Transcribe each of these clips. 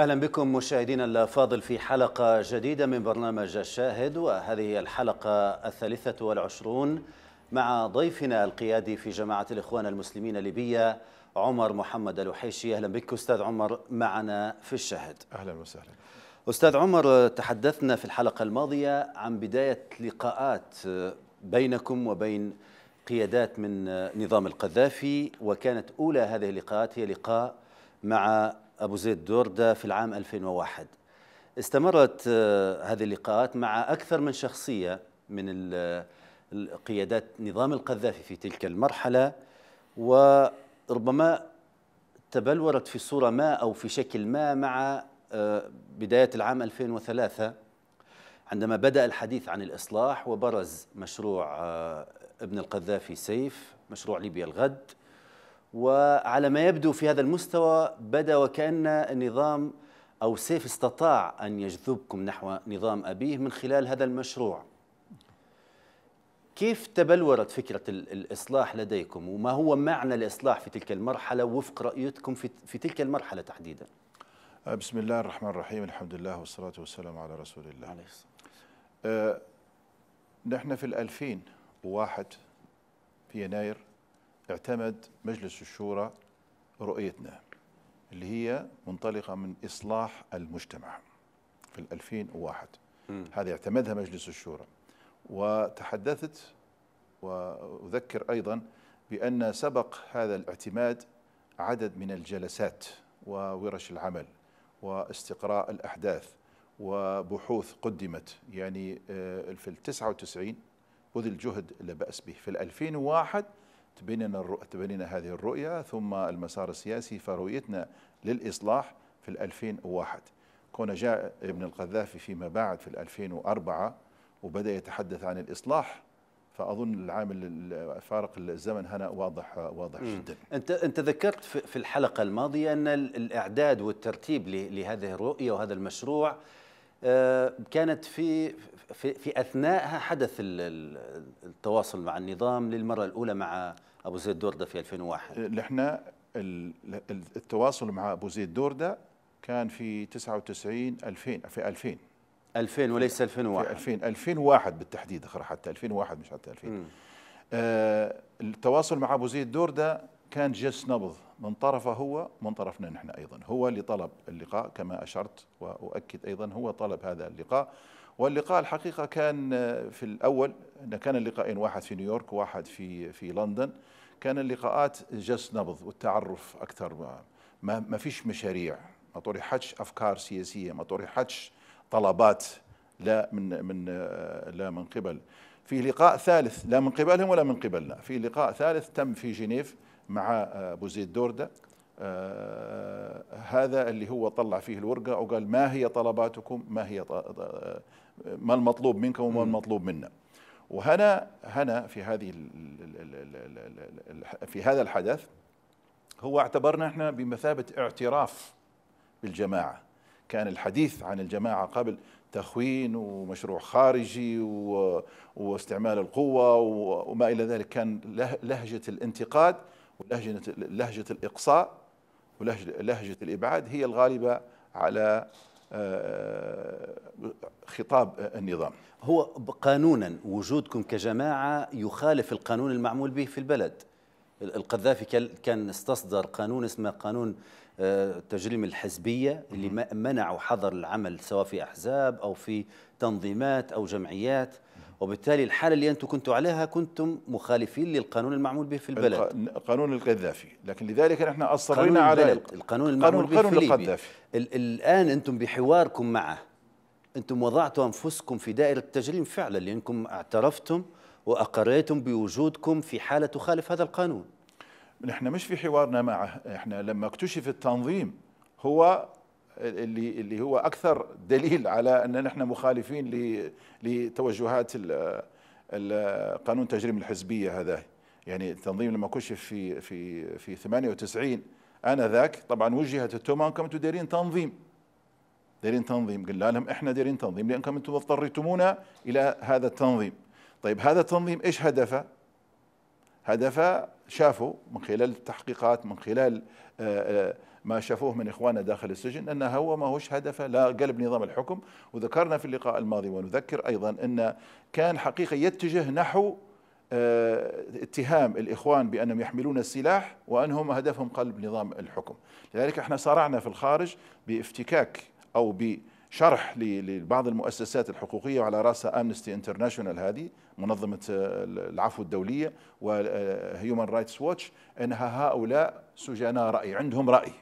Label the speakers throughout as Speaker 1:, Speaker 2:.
Speaker 1: أهلا بكم مشاهدينا الفاضل في حلقة جديدة من برنامج الشاهد وهذه الحلقة الثالثة والعشرون مع ضيفنا القيادي في جماعة الإخوان المسلمين الليبية عمر محمد الوحيشي أهلا بك أستاذ عمر معنا في الشاهد أهلا وسهلا أستاذ عمر تحدثنا في الحلقة الماضية عن بداية لقاءات بينكم وبين قيادات من نظام القذافي وكانت أولى هذه اللقاءات هي لقاء مع أبو زيد دوردة في العام 2001 استمرت آه، هذه اللقاءات مع أكثر من شخصية من قيادات نظام القذافي في تلك المرحلة وربما تبلورت في صورة ما أو في شكل ما مع آه، بداية العام 2003 عندما بدأ الحديث عن الإصلاح وبرز مشروع آه، ابن القذافي سيف مشروع ليبيا الغد وعلى ما يبدو في هذا المستوى بدا وكأن النظام أو سيف استطاع أن يجذبكم نحو نظام أبيه من خلال هذا المشروع كيف تبلورت فكرة الإصلاح لديكم وما هو معنى الإصلاح في تلك المرحلة وفق رأيتكم في تلك المرحلة تحديدا آه، بسم الله الرحمن الرحيم الحمد لله والصلاة والسلام على رسول الله عليه الصلاة آه
Speaker 2: نحن في الألفين وواحد في يناير اعتمد مجلس الشورى رؤيتنا اللي هي منطلقة من إصلاح المجتمع في 2001 هذا هذه اعتمدها مجلس الشورى وتحدثت وأذكر أيضا بأن سبق هذا الاعتماد عدد من الجلسات وورش العمل واستقراء الأحداث وبحوث قدمت يعني آه، في التسعة وتسعين بذل جهد لا بأس به في 2001 تبيننا الرؤ... تبين هذه الرؤية ثم المسار السياسي فرؤيتنا للإصلاح في 2001 كون جاء ابن القذافي فيما بعد في 2004 وبدأ يتحدث عن الإصلاح فاظن العامل فارق الزمن هنا واضح واضح
Speaker 1: جدا انت انت ذكرت في الحلقه الماضيه ان الاعداد والترتيب لهذه الرؤيه وهذا المشروع آه، كانت في في, في اثناءها حدث التواصل مع النظام للمره الاولى مع ابو زيد دورده في 2001
Speaker 2: احنا إيه، التواصل مع ابو زيد دورده كان في 99 2000 في 2000 2000 وليس 2001 في 2000 2001 بالتحديد اخر حتى 2001 مش حتى 2000 آه التواصل مع ابو زيد دورده كان جس نبض من طرفه هو من طرفنا نحن ايضا هو اللي طلب اللقاء كما اشرت واؤكد ايضا هو طلب هذا اللقاء واللقاء الحقيقة كان آه، في الأول أن كان اللقاءين واحد في نيويورك وواحد في في لندن كان اللقاءات جس نبض والتعرف أكثر ما, ما فيش مشاريع ما طرحتش أفكار سياسية ما طرحتش طلبات لا من من آه، لا من قبل في لقاء ثالث لا من قبلهم ولا من قبلنا في لقاء ثالث تم في جنيف مع آه، بوزيد زيد دوردا هذا اللي هو طلع فيه الورقة وقال ما هي طلباتكم ما هي ما المطلوب منكم وما المطلوب منا وهنا هنا في هذه في هذا الحدث هو اعتبرنا احنا بمثابه اعتراف بالجماعه كان الحديث عن الجماعه قبل تخوين ومشروع خارجي واستعمال القوه وما الى ذلك كان لهجه الانتقاد ولهجه لهجه الاقصاء ولهجه الابعاد هي الغالبه على
Speaker 1: آه، خطاب النظام هو قانونا وجودكم كجماعة يخالف القانون المعمول به في البلد القذافي كان استصدر قانون اسمه قانون آه، تجريم الحزبية اللي منعوا حظر العمل سواء في أحزاب أو في تنظيمات أو جمعيات وبالتالي الحالة اللي أنتم كنتوا عليها كنتم مخالفين للقانون المعمول به في البلد قانون القذافي لكن
Speaker 2: لذلك نحن أصرينا على القانون المعمول به في القذافي
Speaker 1: الآن أنتم بحواركم معه أنتم وضعتوا أنفسكم في دائرة التجريم فعلا لأنكم اعترفتم وأقريتم بوجودكم في حالة تخالف هذا القانون نحن
Speaker 2: مش في حوارنا معه
Speaker 1: احنا لما اكتشف التنظيم هو اللي
Speaker 2: اللي هو اكثر دليل على ان نحن مخالفين لتوجهات قانون تجريم الحزبيه هذا يعني التنظيم لما كشف في في في 98 انذاك طبعا وجهت التهمه انكم دارين تنظيم دايرين تنظيم قلنا لهم احنا دايرين تنظيم لانكم انتم اضطريتمونا الى هذا التنظيم طيب هذا التنظيم ايش هدفه هدفه شافوا من خلال التحقيقات من خلال آآ آه، آآ آه، ما شافوه من إخواننا داخل السجن أن هو ما هوش هدفه لا قلب نظام الحكم وذكرنا في اللقاء الماضي ونذكر أيضا أن كان حقيقة يتجه نحو آه، اتهام الإخوان بأنهم يحملون السلاح وأنهم هدفهم قلب نظام الحكم لذلك احنا صارعنا في الخارج بافتكاك أو بشرح لبعض المؤسسات الحقوقية وعلى رأسها أمنستي انترناشونال هذه منظمة آه، العفو الدولية وهيومن رايتس ووتش أنها هؤلاء سجناء رأي عندهم رأي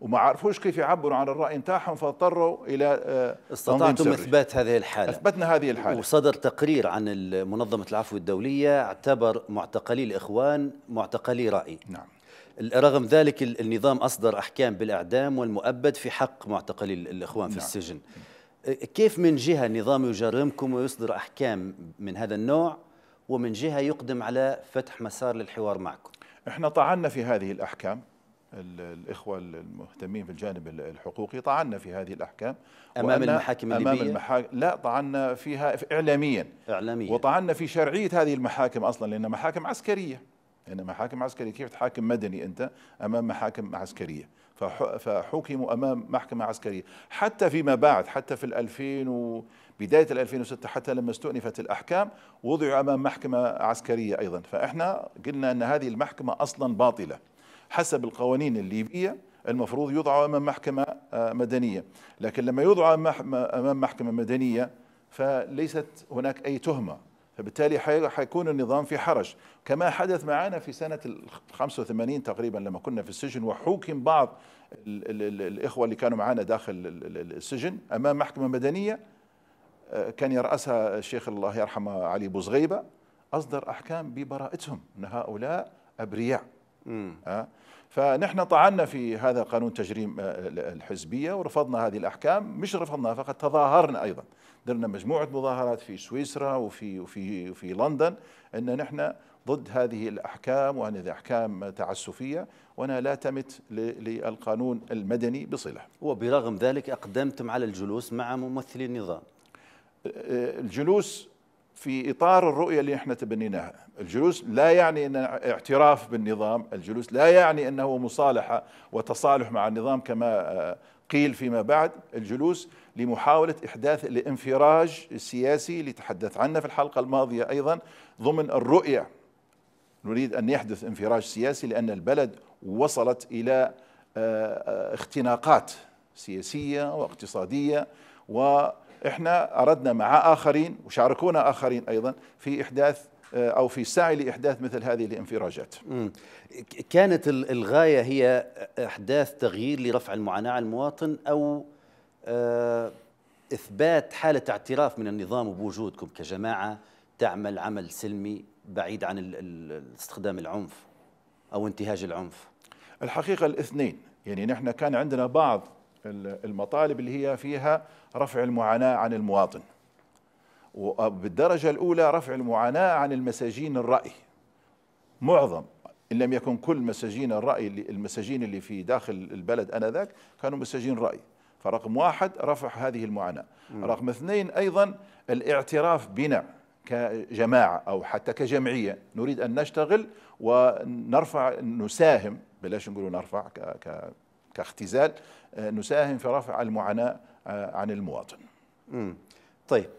Speaker 2: وما عرفوش كيف يعبروا عن الرأي نتاعهم فاضطروا إلى آه، استطعتم
Speaker 1: إثبات هذه الحالة أثبتنا هذه الحالة وصدر تقرير عن منظمة العفو الدولية اعتبر معتقلي الإخوان معتقلي رأي نعم رغم ذلك النظام أصدر أحكام بالإعدام والمؤبد في حق معتقلي الإخوان في نعم. السجن كيف من جهة النظام يجرمكم ويصدر أحكام من هذا النوع ومن جهة يقدم على فتح مسار للحوار معكم احنا طعنا في
Speaker 2: هذه الأحكام الإخوة المهتمين في الجانب الحقوقي طعنا في هذه الأحكام أمام المحاكم الليبية؟ أمام المحاكم لا طعنا فيها إعلاميا إعلاميا وطعنا في شرعية هذه المحاكم أصلا لأنها محاكم عسكرية لأنها محاكم عسكرية كيف تحاكم مدني أنت أمام محاكم عسكرية فحكموا أمام محكمة عسكرية حتى فيما بعد حتى في 2000 و بداية 2006 حتى لما استؤنفت الأحكام وضعوا أمام محكمة عسكرية أيضا فإحنا قلنا أن هذه المحكمة أصلا باطلة حسب القوانين الليبية المفروض يضع أمام محكمة آه، مدنية لكن لما يضع أمام محكمة مدنية فليست هناك أي تهمة فبالتالي حيكون النظام في حرج كما حدث معنا في سنة 85 تقريبا لما كنا في السجن وحوكم بعض الإخوة اللي كانوا معنا داخل السجن أمام محكمة مدنية آه، كان يرأسها الشيخ الله يرحمه علي بوزغيبة أصدر أحكام ببراءتهم أن هؤلاء أبرياء أه؟ فنحن طعنا في هذا قانون تجريم آه، الحزبية ورفضنا هذه الأحكام مش رفضناها فقط تظاهرنا أيضا درنا مجموعة مظاهرات في سويسرا وفي وفي في لندن أن نحن ضد هذه الأحكام وأن هذه أحكام تعسفية وأنا لا تمت للقانون المدني بصلة
Speaker 1: وبرغم ذلك
Speaker 2: أقدمتم على الجلوس مع ممثلي النظام آه، آه، الجلوس في اطار الرؤيه اللي احنا تبنيناها، الجلوس لا يعني ان اعتراف بالنظام، الجلوس لا يعني انه مصالحه وتصالح مع النظام كما آه، قيل فيما بعد، الجلوس لمحاوله احداث الانفراج السياسي اللي تحدث عنه في الحلقه الماضيه ايضا ضمن الرؤيه. نريد ان يحدث انفراج سياسي لان البلد وصلت الى آه، آه، اختناقات سياسيه واقتصاديه و احنا اردنا مع اخرين وشاركونا اخرين ايضا
Speaker 1: في احداث آه، او في السعي لاحداث مثل هذه الانفراجات. كانت الغايه هي احداث تغيير لرفع المعاناه عن المواطن او آه، اثبات حاله اعتراف من النظام بوجودكم كجماعه تعمل عمل سلمي بعيد عن استخدام العنف او انتهاج العنف. الحقيقه الاثنين، يعني نحن كان عندنا بعض المطالب اللي
Speaker 2: هي فيها رفع المعاناة عن المواطن وبالدرجة الأولى رفع المعاناة عن المساجين الرأي معظم إن لم يكن كل مساجين الرأي المساجين اللي في داخل البلد أنذاك كانوا مساجين رأي فرقم واحد رفع هذه المعاناة م. رقم اثنين أيضا الاعتراف بنا كجماعة أو حتى كجمعية نريد أن نشتغل ونرفع نساهم بلاش نقول نرفع كاختزال آه، نساهم في رفع المعاناة
Speaker 1: آه، عن المواطن طيب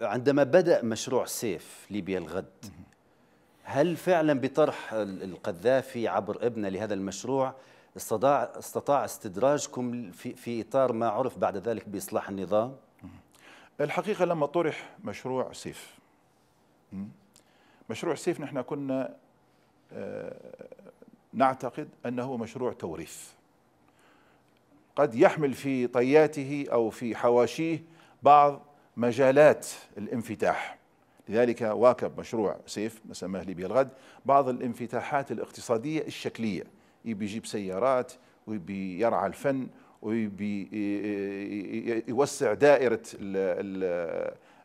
Speaker 1: عندما بدأ مشروع سيف ليبيا الغد هل فعلا بطرح القذافي عبر ابنه لهذا المشروع استطاع استطاع استدراجكم في في اطار ما عرف بعد ذلك باصلاح النظام؟ الحقيقه لما طرح مشروع سيف
Speaker 2: مشروع سيف نحن كنا آه، نعتقد انه مشروع توريث قد يحمل في طياته او في حواشيه بعض مجالات الانفتاح لذلك واكب مشروع سيف سماه ليبيا الغد بعض الانفتاحات الاقتصاديه الشكليه يبي يجيب سيارات ويبي يرعى الفن ويبي يوسع دائره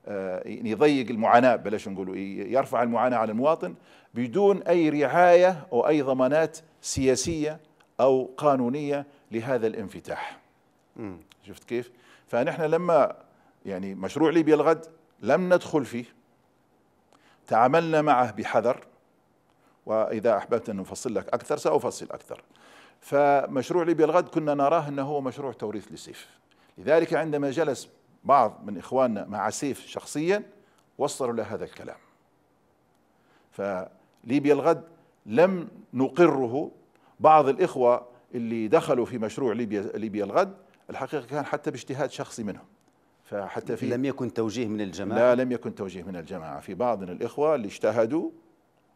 Speaker 2: آه، يعني يضيق المعاناه بلاش نقول يرفع المعاناه على المواطن بدون اي رعايه او اي ضمانات سياسيه او قانونيه لهذا الانفتاح م. شفت كيف فنحن لما يعني مشروع ليبيا الغد لم ندخل فيه تعاملنا معه بحذر وإذا أحببت أن أفصل لك أكثر سأفصل أكثر فمشروع ليبيا الغد كنا نراه أنه هو مشروع توريث لسيف لذلك عندما جلس بعض من إخواننا مع سيف شخصيا وصلوا له هذا الكلام فليبيا الغد لم نقره بعض الإخوة اللي دخلوا في مشروع ليبيا ليبيا الغد الحقيقه كان حتى باجتهاد شخصي منهم فحتى في لم
Speaker 1: يكن توجيه من الجماعه لا
Speaker 2: لم يكن توجيه من الجماعه في بعض من الاخوه اللي اجتهدوا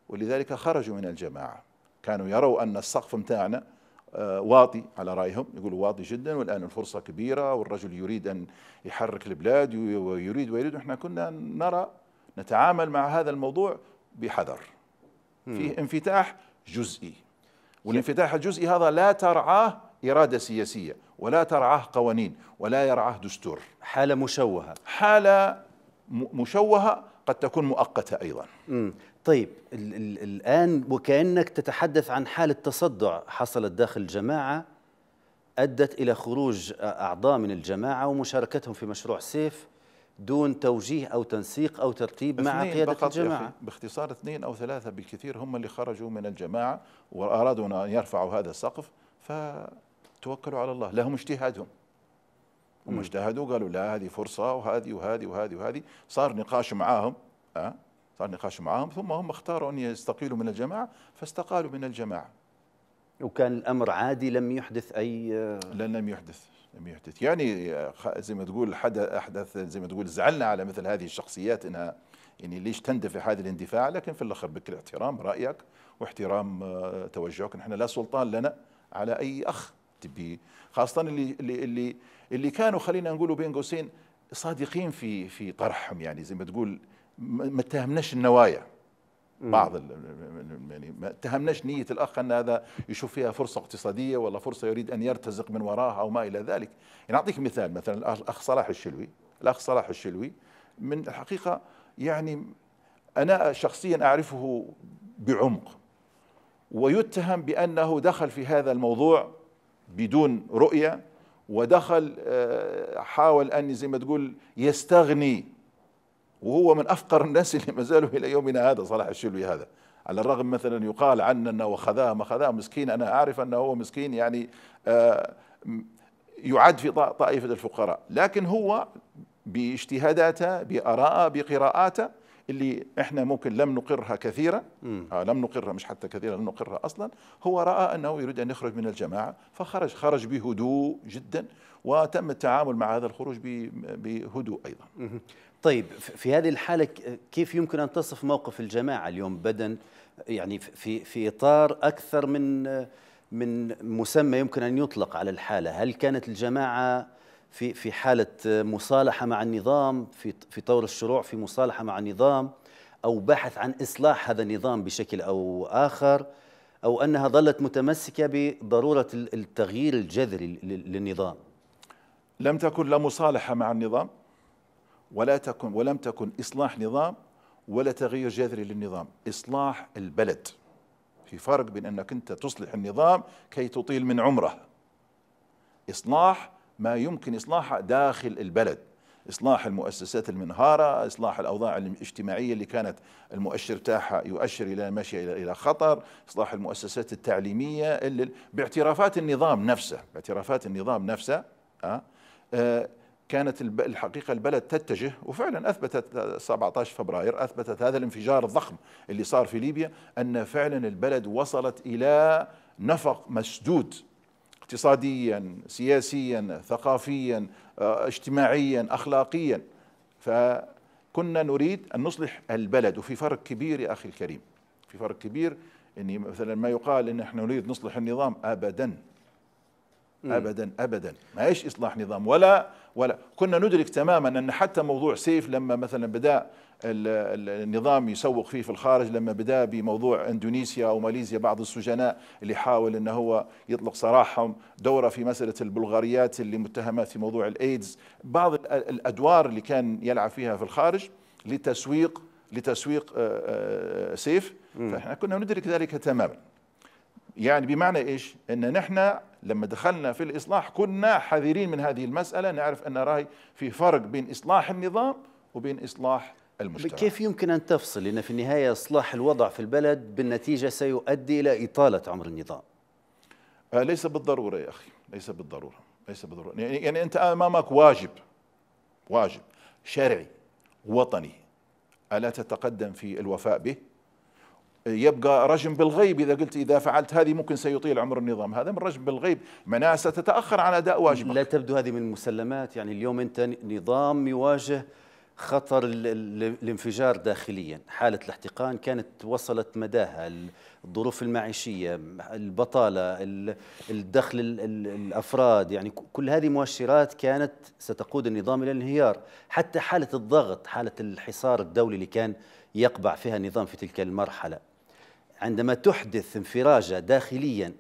Speaker 2: ولذلك خرجوا من الجماعه كانوا يروا ان السقف متاعنا آه، واطي على رايهم يقولوا واطي جدا والان الفرصه كبيره والرجل يريد ان يحرك البلاد ويريد ويريد احنا كنا نرى نتعامل مع هذا الموضوع بحذر فيه انفتاح جزئي والانفتاح الجزئي هذا لا ترعاه إرادة سياسية ولا ترعاه قوانين ولا
Speaker 1: يرعاه دستور حالة مشوهة حالة مشوهة قد تكون مؤقتة أيضا مم. طيب الـ الـ الآن وكأنك تتحدث عن حالة تصدع حصلت داخل الجماعة أدت إلى خروج أعضاء من الجماعة ومشاركتهم في مشروع سيف دون توجيه أو تنسيق أو ترتيب مع قيادة الجماعة
Speaker 2: باختصار اثنين أو ثلاثة بالكثير هم اللي خرجوا من الجماعة وأرادوا أن يرفعوا هذا السقف فتوكلوا على الله لهم اجتهادهم هم اجتهدوا قالوا لا هذه فرصة وهذه وهذه وهذه وهذه صار نقاش معاهم أه؟ صار نقاش معاهم ثم هم اختاروا أن يستقيلوا من الجماعة فاستقالوا من الجماعة وكان الأمر عادي لم يحدث أي آه، لن لم يحدث لم يحدث يعني زي ما تقول احدث زي ما تقول زعلنا على مثل هذه الشخصيات انها يعني ليش تندفع هذا الاندفاع لكن في الاخر بكل احترام رايك واحترام آه، توجهك نحن لا سلطان لنا على اي اخ تبي خاصه اللي اللي اللي, اللي كانوا خلينا نقول بين قوسين صادقين في في طرحهم يعني زي ما تقول ما اتهمناش النوايا بعض يعني ما اتهمناش نيه الاخ ان هذا يشوف فيها فرصه اقتصاديه ولا فرصه يريد ان يرتزق من وراها او ما الى ذلك يعني اعطيك مثال مثلا الاخ صلاح الشلوي الاخ صلاح الشلوي من الحقيقه يعني انا شخصيا اعرفه بعمق ويتهم بانه دخل في هذا الموضوع بدون رؤيه ودخل آه، حاول ان زي ما تقول يستغني وهو من أفقر الناس اللي ما زالوا إلى يومنا هذا صلاح الشلبي هذا على الرغم مثلا يقال عنه أنه خذاه ما خذاه مسكين أنا أعرف أنه هو مسكين يعني آه، يعد في طائفة الفقراء لكن هو باجتهاداته بارائه بقراءاته اللي احنا ممكن لم نقرها كثيرا آه لم نقرها مش حتى كثيرا لم نقرها اصلا هو راى انه يريد ان يخرج من الجماعه فخرج خرج بهدوء جدا وتم التعامل مع
Speaker 1: هذا الخروج بهدوء ايضا طيب في هذه الحالة كيف يمكن أن تصف موقف الجماعة اليوم بدن يعني في في إطار أكثر من من مسمى يمكن أن يطلق على الحالة هل كانت الجماعة في في حالة مصالحة مع النظام في في طور الشروع في مصالحة مع النظام أو بحث عن إصلاح هذا النظام بشكل أو آخر أو أنها ظلت متمسكة بضرورة التغيير الجذري للنظام لم تكن
Speaker 2: لا مصالحة مع النظام ولا تكن ولم تكن إصلاح نظام ولا تغيير جذري للنظام إصلاح البلد في فرق بين أنك أنت تصلح النظام كي تطيل من عمره إصلاح ما يمكن إصلاحه داخل البلد إصلاح المؤسسات المنهارة إصلاح الأوضاع الاجتماعية اللي كانت المؤشر تاعها يؤشر إلى ماشية إلى خطر إصلاح المؤسسات التعليمية باعترافات النظام نفسه باعترافات النظام نفسه أه؟ أه كانت الحقيقة البلد تتجه وفعلا أثبتت 17 فبراير أثبتت هذا الانفجار الضخم اللي صار في ليبيا أن فعلا البلد وصلت إلى نفق مسدود اقتصاديا سياسيا ثقافيا آه، اجتماعيا أخلاقيا فكنا نريد أن نصلح البلد وفي فرق كبير يا أخي الكريم في فرق كبير أني مثلا ما يقال أن احنا نريد نصلح النظام أبدا ابدا ابدا ما ايش اصلاح نظام ولا ولا كنا ندرك تماما ان حتى موضوع سيف لما مثلا بدا النظام يسوق فيه في الخارج لما بدا بموضوع اندونيسيا او ماليزيا بعض السجناء اللي حاول ان هو يطلق سراحهم دوره في مساله البلغاريات اللي متهمه في موضوع الايدز بعض الادوار اللي كان يلعب فيها في الخارج لتسويق لتسويق آه، آه، سيف فاحنا كنا ندرك ذلك تماما يعني بمعنى ايش ان نحن لما دخلنا في الاصلاح كنا حذرين من هذه المساله نعرف
Speaker 1: ان راي في فرق بين اصلاح النظام وبين اصلاح المجتمع كيف يمكن ان تفصل لان في النهايه اصلاح الوضع في البلد بالنتيجه سيؤدي الى اطاله عمر النظام آه، ليس بالضروره يا اخي
Speaker 2: ليس بالضروره ليس بالضروره يعني,
Speaker 1: يعني انت امامك
Speaker 2: واجب واجب شرعي وطني الا تتقدم في الوفاء به يبقى رجم بالغيب إذا قلت إذا فعلت هذه ممكن سيطيل
Speaker 1: عمر النظام هذا من رجم بالغيب معناها ستتأخر عن أداء واجبك لا تبدو هذه من المسلمات يعني اليوم أنت نظام يواجه خطر الانفجار داخليا حالة الاحتقان كانت وصلت مداها الظروف المعيشية البطالة الدخل الأفراد يعني كل هذه مؤشرات كانت ستقود النظام إلى الانهيار حتى حالة الضغط حالة الحصار الدولي اللي كان يقبع فيها النظام في تلك المرحلة عندما تحدث انفراجة داخليا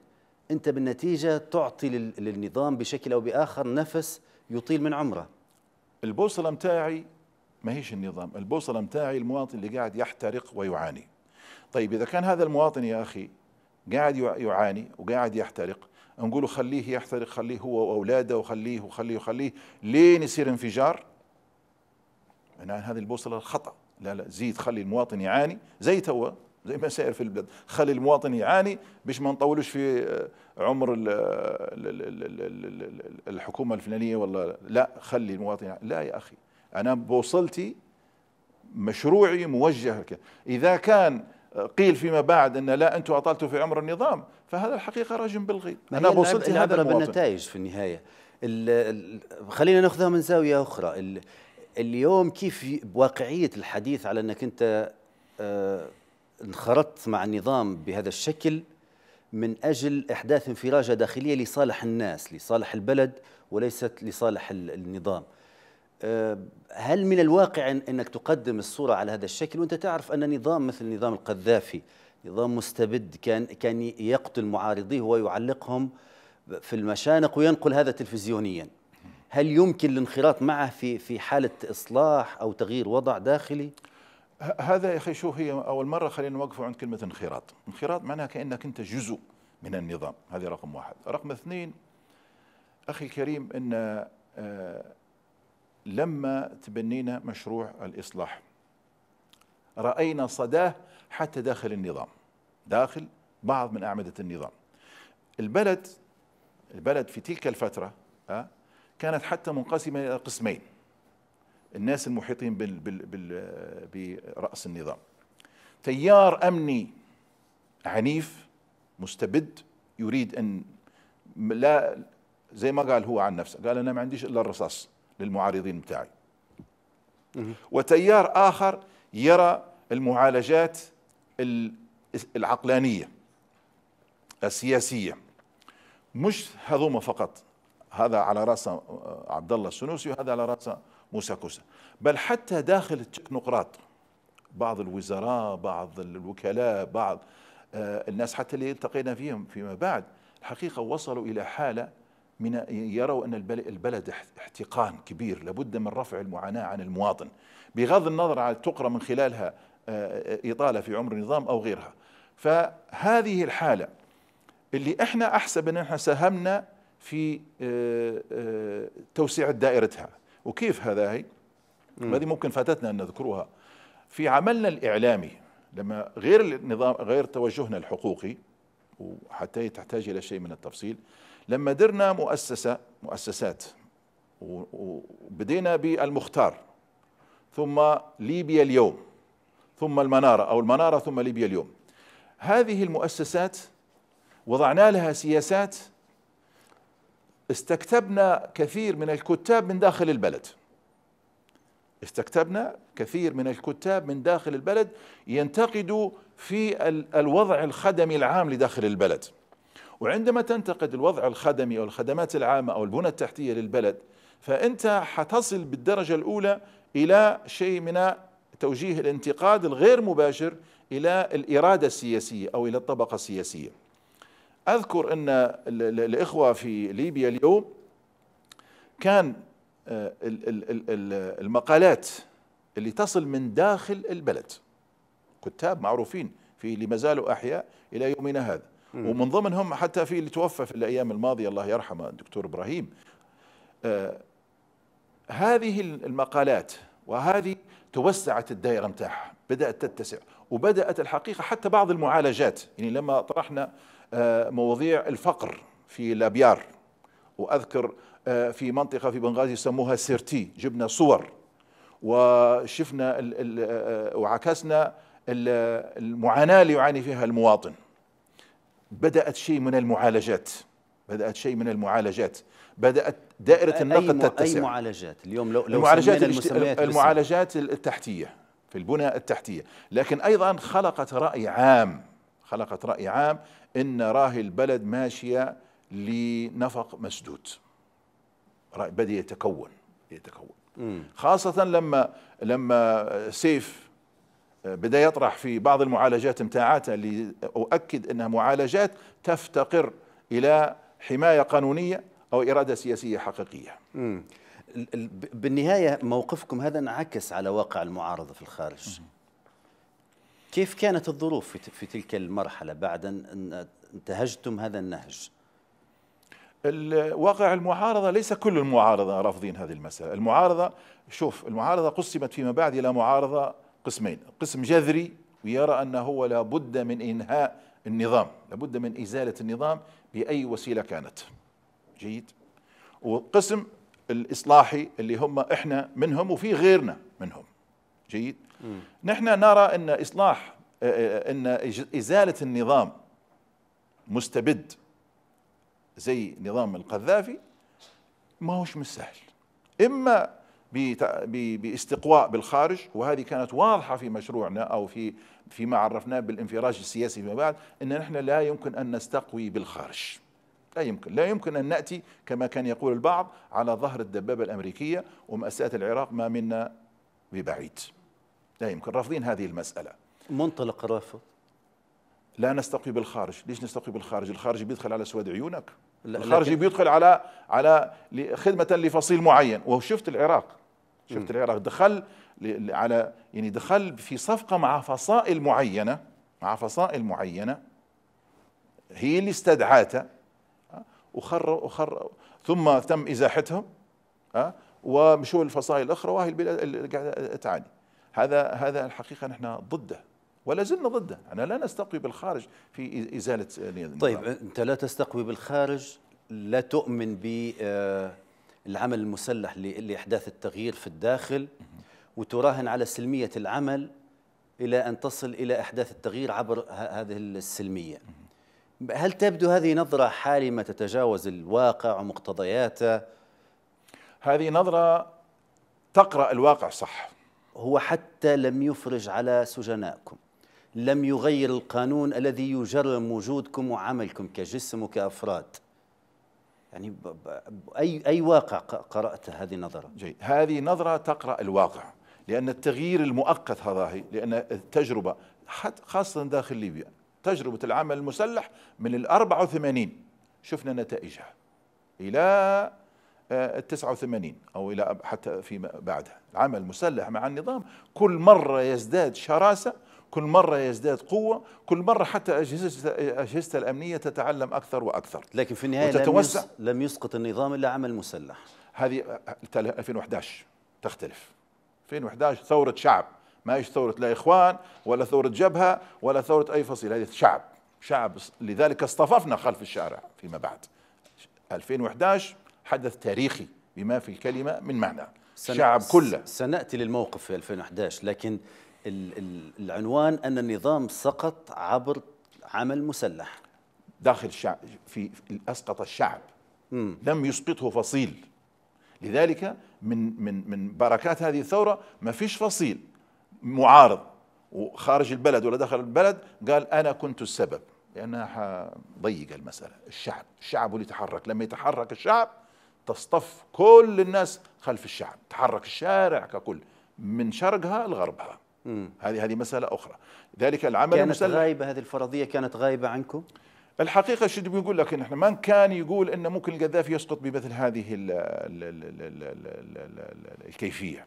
Speaker 1: أنت بالنتيجة تعطي للنظام بشكل أو بآخر نفس يطيل من عمره البوصلة متاعي ما هيش النظام البوصلة متاعي المواطن اللي قاعد
Speaker 2: يحترق ويعاني طيب إذا كان هذا المواطن يا أخي قاعد يعاني وقاعد يحترق نقوله خليه يحترق خليه هو وأولاده وخليه وخليه وخليه لين يصير انفجار أنا هذه البوصلة الخطأ لا لا زيد خلي المواطن يعاني زي توه زي ما سائر في البلاد خلي المواطن يعاني باش ما نطولوش في عمر الحكومه الفلانيه ولا لا خلي المواطن يعاني. لا يا اخي انا بوصلتي مشروعي موجه اذا كان آه، قيل فيما بعد ان لا انتم اطلتوا في عمر النظام فهذا الحقيقه رجم بالغيب انا وصلت هذا بالنتائج
Speaker 1: في النهايه خلينا ناخذها من زاويه اخرى اليوم كيف بواقعيه الحديث على انك انت آه، انخرطت مع النظام بهذا الشكل من أجل إحداث انفراجة داخلية لصالح الناس لصالح البلد وليست لصالح النظام أه، هل من الواقع أنك تقدم الصورة على هذا الشكل وأنت تعرف أن نظام مثل نظام القذافي نظام مستبد كان كان يقتل معارضيه ويعلقهم في المشانق وينقل هذا تلفزيونيا هل يمكن الانخراط معه في في حاله اصلاح او تغيير وضع داخلي هذا يا
Speaker 2: اخي شو هي اول مره خلينا نوقف عند كلمه انخراط، انخراط معناها كانك انت جزء من النظام، هذه رقم واحد، رقم اثنين اخي الكريم ان آه، لما تبنينا مشروع الاصلاح راينا صداه حتى داخل النظام، داخل بعض من اعمده النظام. البلد البلد في تلك الفتره آه، كانت حتى منقسمه الى قسمين الناس المحيطين بال بال بال برأس النظام تيار أمني عنيف مستبد يريد أن لا زي ما قال هو عن نفسه قال أنا ما عنديش إلا الرصاص للمعارضين بتاعي وتيار آخر يرى المعالجات العقلانية السياسية مش هذوما فقط هذا على رأس عبد الله السنوسي وهذا على رأس موسى كوسا بل حتى داخل التكنوقراط بعض الوزراء بعض الوكلاء بعض آه، الناس حتى اللي التقينا فيهم فيما بعد الحقيقة وصلوا إلى حالة من يروا أن البلد احتقان كبير لابد من رفع المعاناة عن المواطن بغض النظر على تقرأ من خلالها آه، إطالة في عمر النظام أو غيرها فهذه الحالة اللي احنا أحسب أن احنا ساهمنا في آه، توسيع دائرتها وكيف هذا هي هذه ممكن فاتتنا أن نذكرها في عملنا الإعلامي لما غير النظام غير توجهنا الحقوقي وحتى تحتاج إلى شيء من التفصيل لما درنا مؤسسة مؤسسات وبدينا بالمختار ثم ليبيا اليوم ثم المنارة أو المنارة ثم ليبيا اليوم هذه المؤسسات وضعنا لها سياسات استكتبنا كثير من الكتاب من داخل البلد استكتبنا كثير من الكتاب من داخل البلد ينتقدوا في الوضع الخدمي العام لداخل البلد وعندما تنتقد الوضع الخدمي أو الخدمات العامة أو البنى التحتية للبلد فأنت حتصل بالدرجة الأولى إلى شيء من توجيه الانتقاد الغير مباشر إلى الإرادة السياسية أو إلى الطبقة السياسية أذكر أن الإخوة في ليبيا اليوم كان آه، المقالات اللي تصل من داخل البلد كتاب معروفين في اللي ما زالوا أحياء إلى يومنا هذا ومن ضمنهم حتى في اللي توفى في الأيام الماضية الله يرحمه الدكتور إبراهيم آه، هذه المقالات وهذه توسعت الدائرة متاعها بدأت تتسع وبدأت الحقيقة حتى بعض المعالجات يعني لما طرحنا آه، مواضيع الفقر في لابيار واذكر آه، في منطقه في بنغازي يسموها سيرتي جبنا صور وشفنا آه، وعكسنا المعاناه اللي يعاني فيها المواطن بدات شيء من المعالجات بدات شيء من المعالجات بدات دائره النقد تتسع اي معالجات اليوم لو, لو المعالجات المعالجات التحتيه في البنى التحتيه لكن ايضا خلقت راي عام خلقت رأي عام إن راهي البلد ماشية لنفق مسدود بدأ يتكون يتكون خاصة لما لما سيف آه، بدأ يطرح في بعض المعالجات متاعاته اللي أؤكد أنها معالجات تفتقر
Speaker 1: إلى حماية قانونية أو إرادة سياسية حقيقية بالنهاية موقفكم هذا انعكس على واقع المعارضة في الخارج كيف كانت الظروف في تلك المرحلة بعد أن انتهجتم هذا النهج؟ الواقع المعارضة ليس كل المعارضة رافضين هذه المسألة
Speaker 2: المعارضة شوف المعارضة قسمت فيما بعد إلى معارضة قسمين قسم جذري ويرى أنه هو لابد من إنهاء النظام لابد من إزالة النظام بأي وسيلة كانت جيد والقسم الإصلاحي اللي هم إحنا منهم وفي غيرنا منهم جيد مم. نحن نرى أن إصلاح آه، آه، أن إزالة النظام مستبد زي نظام القذافي ما هوش من السهل إما باستقواء بالخارج وهذه كانت واضحة في مشروعنا أو في فيما عرفناه بالانفراج السياسي فيما بعد أن نحن لا يمكن أن نستقوي بالخارج لا يمكن لا يمكن أن نأتي كما كان يقول البعض على ظهر الدبابة الأمريكية ومأساة العراق ما منا ببعيد لا يمكن رافضين هذه المسألة
Speaker 1: منطلق الرفض
Speaker 2: لا نستقي بالخارج ليش نستقي بالخارج الخارج بيدخل على سواد عيونك الخارجي بيدخل على على خدمة لفصيل معين وشفت العراق شفت م. العراق دخل على يعني دخل في صفقة مع فصائل معينة مع فصائل معينة هي اللي استدعاته وخر أه؟ وخر ثم تم إزاحتهم أه؟ ومشوا الفصائل الاخرى وهي البلاد اللي قاعده تعاني هذا هذا الحقيقه نحن ضده
Speaker 1: ولا زلنا ضده انا لا نستقوي بالخارج في ازاله طيب انت لا تستقوي بالخارج لا تؤمن بالعمل آه، المسلح لاحداث التغيير في الداخل وتراهن على سلميه العمل الى ان تصل الى احداث التغيير عبر هذه السلميه هل تبدو هذه نظره حالمه تتجاوز الواقع ومقتضياته هذه نظرة تقرأ الواقع صح هو حتى لم يفرج على سجنائكم لم يغير القانون الذي يجرم وجودكم وعملكم كجسم وكأفراد يعني أي, أي واقع قرأت هذه النظرة
Speaker 2: جيد هذه نظرة تقرأ الواقع لأن التغيير المؤقت هذا لأن التجربة حتى خاصة داخل ليبيا تجربة العمل المسلح من ال 84 شفنا نتائجها إلى التسعة وثمانين أو إلى حتى فيما بعدها العمل مسلح مع النظام كل مرة يزداد شراسة كل مرة يزداد قوة كل مرة حتى أجهزة, أجهزة الأمنية تتعلم أكثر وأكثر لكن في النهاية وتتوسع لم يسقط النظام إلا عمل مسلح هذه 2011 تختلف 2011 ثورة شعب ما هيش ثورة لا إخوان ولا ثورة جبهة ولا ثورة أي فصيل هذه شعب شعب لذلك اصطففنا خلف الشارع فيما بعد 2011 حدث تاريخي بما في الكلمة من معنى
Speaker 1: الشعب كله سنأتي للموقف في 2011 لكن العنوان أن النظام سقط عبر عمل مسلح داخل الشعب في أسقط الشعب م. لم يسقطه فصيل لذلك
Speaker 2: من من من بركات هذه الثورة ما فيش فصيل معارض وخارج البلد ولا داخل البلد قال أنا كنت السبب لأنها ضيق المسألة الشعب الشعب اللي تحرك لما يتحرك الشعب تصطف كل الناس خلف الشعب تحرك الشارع ككل من شرقها لغربها هذه هذه مسألة أخرى ذلك العمل كانت المسلح. غايبة هذه الفرضية كانت غايبة عنكم؟ الحقيقة شو بيقول لك إن إحنا من كان يقول إن ممكن القذافي يسقط بمثل هذه الـ الـ الـ الـ الـ الـ الـ الكيفية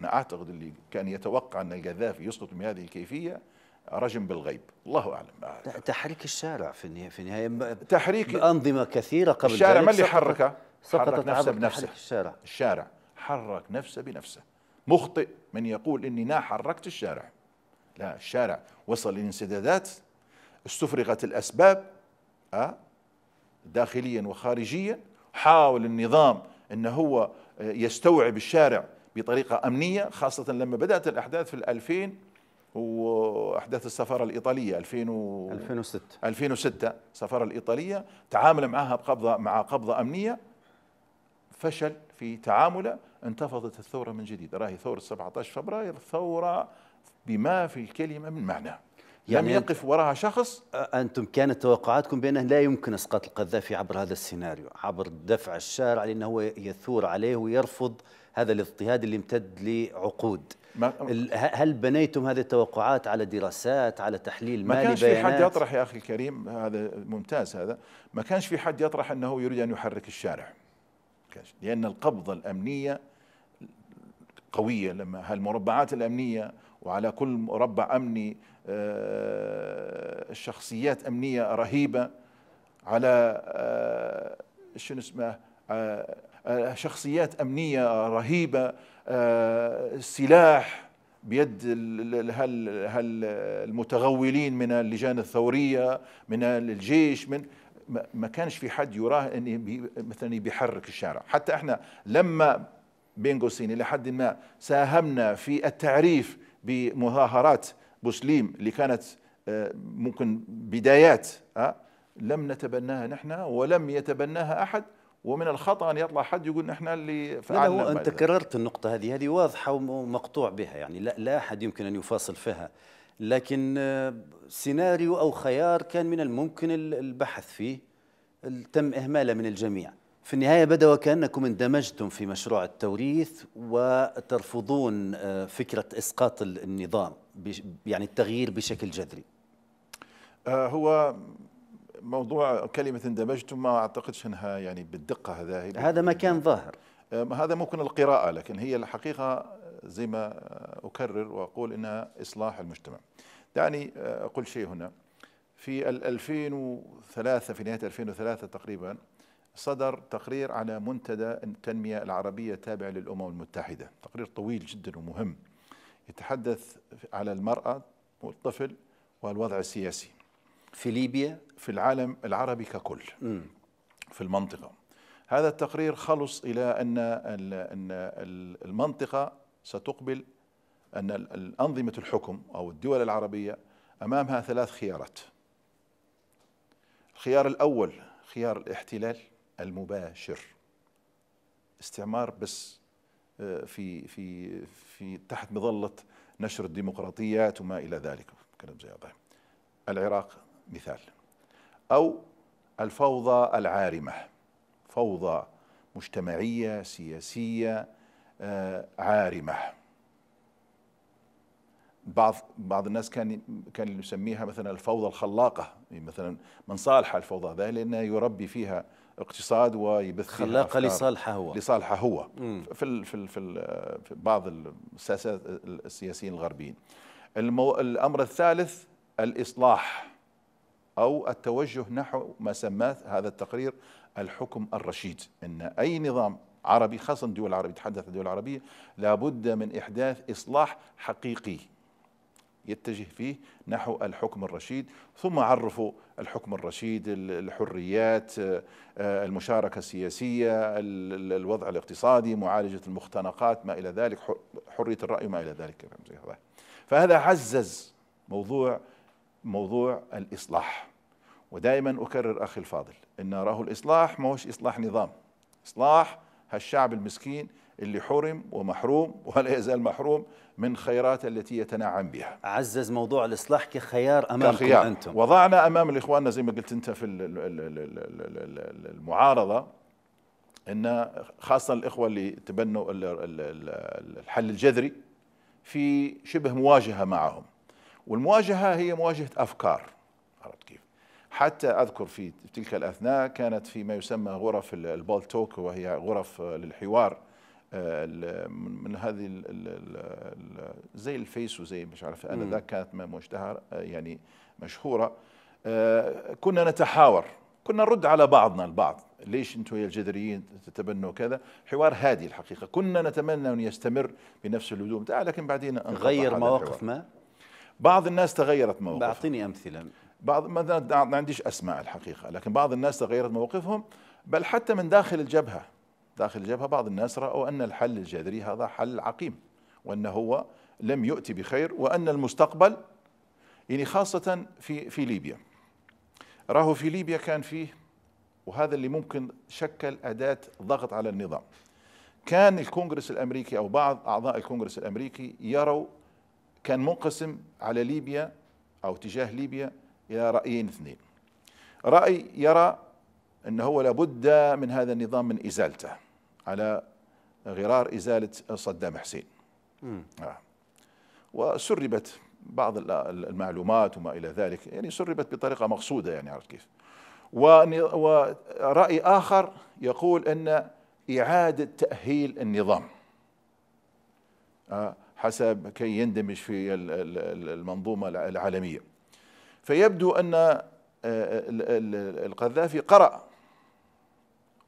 Speaker 2: أنا أعتقد اللي كان يتوقع أن القذافي يسقط بهذه الكيفية رجم بالغيب الله أعلم آه. تحريك الشارع في النهاية في النهايه
Speaker 1: تحريك أنظمة كثيرة قبل الشارع ما اللي حركه سقطت حرك نفسه بنفسه
Speaker 2: الشارع الشارع حرك نفسه بنفسه مخطئ من يقول اني انا حركت الشارع لا الشارع وصل لانسدادات استفرغت الاسباب أه؟ داخليا وخارجيا حاول النظام ان هو آه، يستوعب الشارع بطريقه امنيه خاصه لما بدات الاحداث في 2000 هو احداث السفاره الايطاليه 2000 و... 2006 2006 السفاره الايطاليه تعامل معها بقبضه مع قبضه امنيه فشل في تعامله انتفضت الثوره من جديد راهي ثوره 17 فبراير ثوره بما في الكلمه من معناه
Speaker 1: يعني لم يقف وراها شخص أنتم كانت توقعاتكم بأنه لا يمكن إسقاط القذافي عبر هذا السيناريو عبر دفع الشارع لأنه هو يثور عليه ويرفض هذا الاضطهاد اللي امتد لعقود هل بنيتم هذه التوقعات على دراسات على تحليل مالي ما كانش في حد يطرح
Speaker 2: يا أخي الكريم هذا ممتاز هذا ما كانش في حد يطرح أنه يريد أن يحرك الشارع لأن القبضة الأمنية قوية لما هالمربعات الأمنية وعلى كل مربع أمني آه، شخصيات أمنية رهيبة على آه، شنو اسمه آه، شخصيات أمنية رهيبة سلاح بيد المتغولين من اللجان الثورية من الجيش من ما كانش في حد يراه ان مثلا بيحرك الشارع حتى احنا لما بين قوسين الى حد ما ساهمنا في التعريف بمظاهرات بوسليم اللي كانت آه، ممكن بدايات آه، لم نتبناها نحن ولم يتبناها احد ومن الخطا ان يطلع حد يقول نحن اللي فعلنا لا انت
Speaker 1: كررت النقطه هذه هذه واضحه ومقطوع بها يعني لا, لا احد يمكن ان يفاصل فيها لكن آه، سيناريو او خيار كان من الممكن البحث فيه تم اهماله من الجميع في النهاية بدا وكأنكم اندمجتم في مشروع التوريث وترفضون آه، فكرة إسقاط النظام يعني التغيير بشكل جذري
Speaker 2: آه، هو موضوع كلمة اندمجتم ما أعتقدش أنها يعني بالدقة هذا هذا ما كان ظاهر آه، هذا ممكن القراءة لكن هي الحقيقة زي ما أكرر وأقول إنها إصلاح المجتمع دعني أقول شيء هنا في 2003 في نهاية 2003 تقريباً صدر تقرير على منتدى التنمية العربية التابع للأمم المتحدة تقرير طويل جدا ومهم يتحدث على المرأة والطفل والوضع السياسي في ليبيا في العالم العربي ككل م. في المنطقة هذا التقرير خلص إلى أن المنطقة ستقبل أن أنظمة الحكم أو الدول العربية أمامها ثلاث خيارات الخيار الأول خيار الاحتلال المباشر استعمار بس آه، في في في تحت مظله نشر الديمقراطيات وما الى ذلك كلام زي هذا العراق مثال او الفوضى العارمه فوضى مجتمعيه سياسيه آه، عارمه بعض بعض الناس كان كان يسميها مثلا الفوضى الخلاقه يعني مثلا من صالح الفوضى ذلك لانه يربي فيها اقتصاد ويبث خلاقه لصالحه هو لصالحه هو في الـ في الـ في, الـ في بعض الساسات السياسيين الغربيين المو الامر الثالث الاصلاح او التوجه نحو ما سماه هذا التقرير الحكم الرشيد ان اي نظام عربي خاصه الدول العربيه تحدث الدول العربيه لابد من احداث اصلاح حقيقي يتجه فيه نحو الحكم الرشيد ثم عرفوا الحكم الرشيد الحريات آه، آه، المشاركة السياسية الوضع الاقتصادي معالجة المختنقات ما إلى ذلك حرية الرأي ما إلى ذلك فهذا عزز موضوع موضوع الإصلاح ودائما أكرر أخي الفاضل إن راه الإصلاح موش إصلاح نظام إصلاح هالشعب المسكين اللي حرم ومحروم ولا يزال محروم من خيرات التي يتنعم
Speaker 1: بها عزز موضوع الإصلاح كخيار
Speaker 2: أمامكم كخيار. أنتم وضعنا أمام الإخواننا زي ما قلت أنت في المعارضة أن خاصة الإخوة اللي تبنوا الحل الجذري في شبه مواجهة معهم والمواجهة هي مواجهة أفكار عرفت كيف حتى أذكر في تلك الأثناء كانت في ما يسمى غرف البولتوك وهي غرف للحوار آه، من هذه ال ال زي الفيس وزي مش عارف انا ذاك كانت مشتهر آه، يعني مشهوره آه، كنا نتحاور كنا نرد على بعضنا البعض ليش انتم يا الجذريين تتبنوا كذا حوار هادي الحقيقه كنا نتمنى ان يستمر بنفس اللزوم لكن بعدين غير مواقف ما بعض الناس تغيرت مواقف اعطيني امثله بعض ما عنديش اسماء الحقيقه لكن بعض الناس تغيرت مواقفهم بل حتى من داخل الجبهه داخل الجبهة بعض الناس رأوا أن الحل الجذري هذا حل عقيم وأن هو لم يؤتي بخير وأن المستقبل يعني خاصة في في ليبيا راهو في ليبيا كان فيه وهذا اللي ممكن شكل أداة ضغط على النظام كان الكونغرس الأمريكي أو بعض أعضاء الكونغرس الأمريكي يروا كان منقسم على ليبيا أو تجاه ليبيا إلى رأيين اثنين رأي يرى أنه لابد من هذا النظام من إزالته على غرار إزالة صدام حسين آه. وسربت بعض المعلومات وما إلى ذلك يعني سربت بطريقة مقصودة يعني عرفت كيف ورأي آخر يقول أن إعادة تأهيل النظام آه حسب كي يندمج في المنظومة العالمية فيبدو أن آه، القذافي قرأ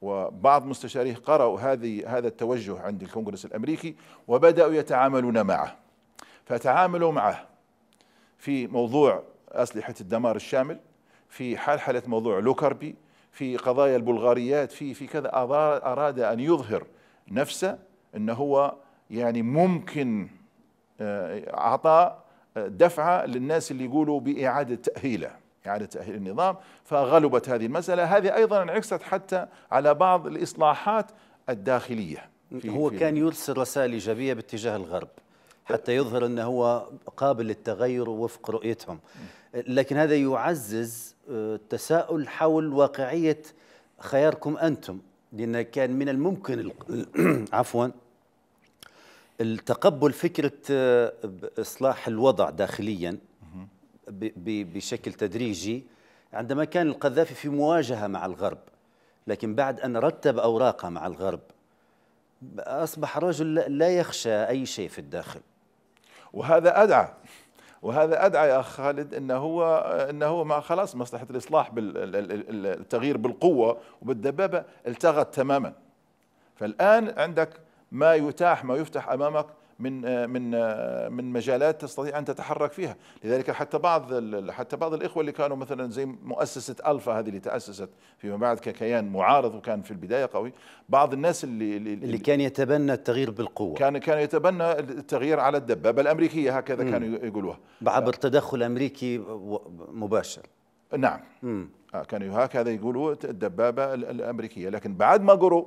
Speaker 2: وبعض مستشاريه قرأوا هذه هذا التوجه عند الكونغرس الأمريكي وبدأوا يتعاملون معه فتعاملوا معه في موضوع أسلحة الدمار الشامل في حلحلة موضوع لوكربي في قضايا البلغاريات في في كذا أراد أن يظهر نفسه أنه هو يعني ممكن آه، أعطى آه، دفعة للناس اللي يقولوا بإعادة تأهيله إعادة تأهيل النظام فغلبت
Speaker 1: هذه المسألة هذه أيضا انعكست حتى على بعض الإصلاحات الداخلية في هو في كان يرسل رسائل إيجابية باتجاه الغرب حتى يظهر أنه هو قابل للتغير وفق رؤيتهم لكن هذا يعزز التساؤل آه، حول واقعية خياركم أنتم لأن كان من الممكن عفوا التقبل فكرة آه، إصلاح الوضع داخليا بشكل تدريجي عندما كان القذافي في مواجهة مع الغرب لكن بعد أن رتب أوراقه مع الغرب أصبح رجل لا يخشى أي شيء في الداخل وهذا أدعى
Speaker 2: وهذا ادعى يا اخ خالد انه هو انه هو ما خلاص مصلحه الاصلاح بالتغيير بالقوه وبالدبابه التغت تماما فالان عندك ما يتاح ما يفتح امامك من آه، من آه، من مجالات تستطيع ان تتحرك فيها، لذلك حتى بعض حتى بعض الاخوه اللي كانوا مثلا زي مؤسسه الفا هذه اللي تاسست فيما بعد ككيان معارض وكان في البدايه قوي، بعض الناس اللي اللي, اللي كان
Speaker 1: يتبنى التغيير بالقوه
Speaker 2: كان كان يتبنى التغيير على الدبابه الامريكيه هكذا كانوا يقولوها عبر تدخل امريكي مباشر نعم
Speaker 1: مم. آه، كانوا
Speaker 2: هكذا يقولوا الدبابه الامريكيه، لكن بعد ما قروا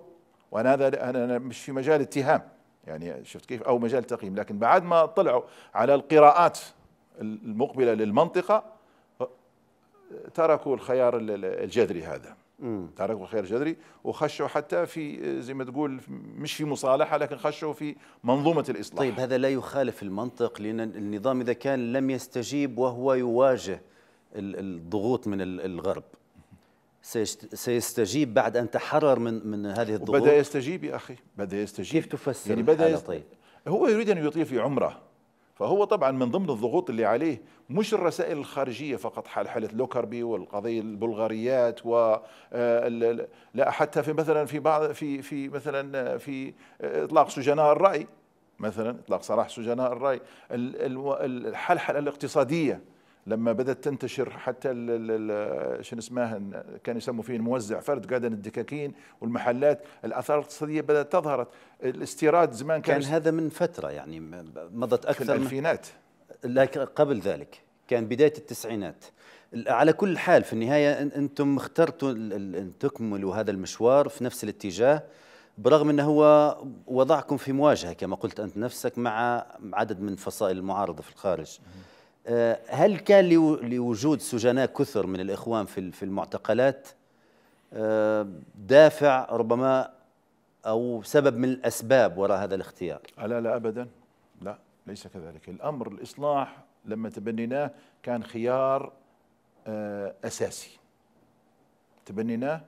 Speaker 2: وانا هذا انا مش في مجال اتهام يعني شفت كيف او مجال تقييم لكن بعد ما طلعوا على القراءات المقبله للمنطقه تركوا الخيار الجذري هذا تركوا الخيار الجذري وخشوا حتى في زي ما تقول مش في
Speaker 1: مصالحه لكن خشوا في منظومه الاصلاح طيب هذا لا يخالف المنطق لان النظام اذا كان لم يستجيب وهو يواجه الضغوط من الغرب سيستجيب بعد ان تحرر من من هذه الضغوط بدا
Speaker 2: يستجيب يا اخي
Speaker 1: بدا يستجيب كيف تفسر يعني بدأ يست... طيب هو يريد ان يطيل في عمره فهو طبعا من ضمن الضغوط
Speaker 2: اللي عليه مش الرسائل الخارجيه فقط حال حاله لوكربي والقضيه البلغاريات و آه، لا حتى في مثلا في بعض في في مثلا آه، في آه، اطلاق سجناء الراي مثلا اطلاق سراح سجناء الراي الحلحله الاقتصاديه لما بدات تنتشر حتى شنو اسمها كانوا يسموا فيه الموزع فرد قاعدين الدكاكين والمحلات الاثار الاقتصاديه بدات تظهرت الاستيراد زمان
Speaker 1: كان, كان هذا من فتره يعني مضت اكثر في الالفينات لكن قبل ذلك كان بدايه التسعينات على كل حال في النهايه انتم اخترتوا ان تكملوا هذا المشوار في نفس الاتجاه برغم انه هو وضعكم في مواجهه كما قلت انت نفسك مع عدد من فصائل المعارضه في الخارج آه، هل كان لوجود سجناء كثر من الإخوان في المعتقلات آه، دافع ربما أو سبب من الأسباب وراء هذا الاختيار لا لا أبدا لا ليس كذلك الأمر الإصلاح
Speaker 2: لما تبنيناه كان خيار آه، أساسي تبنيناه